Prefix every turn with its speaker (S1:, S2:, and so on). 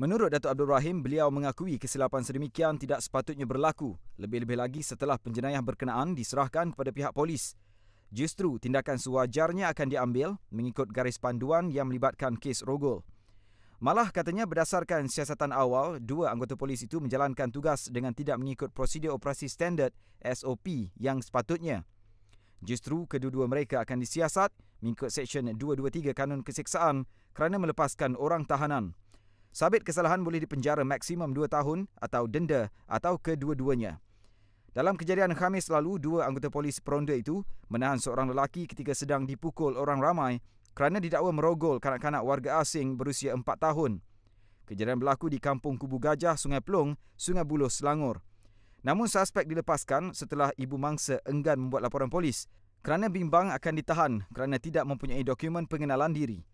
S1: Menurut Datuk Abdul Rahim, beliau mengakui kesilapan sedemikian tidak sepatutnya berlaku, lebih-lebih lagi setelah penjenayah berkenaan diserahkan kepada pihak polis. Justru tindakan sewajarnya akan diambil mengikut garis panduan yang melibatkan kes rogol. Malah katanya berdasarkan siasatan awal, dua anggota polis itu menjalankan tugas dengan tidak mengikut prosedur operasi standard SOP yang sepatutnya. Justru kedua-dua mereka akan disiasat mengikut Seksyen 223 Kanun Keseksaan kerana melepaskan orang tahanan. Sabit kesalahan boleh dipenjara maksimum dua tahun atau denda atau kedua-duanya. Dalam kejadian Khamis lalu, dua anggota polis peronda itu menahan seorang lelaki ketika sedang dipukul orang ramai kerana didakwa merogol kanak-kanak warga asing berusia empat tahun. Kejadian berlaku di kampung Kubu Gajah, Sungai Pelong, Sungai Buloh, Selangor. Namun suspek dilepaskan setelah ibu mangsa enggan membuat laporan polis kerana bimbang akan ditahan kerana tidak mempunyai dokumen pengenalan diri.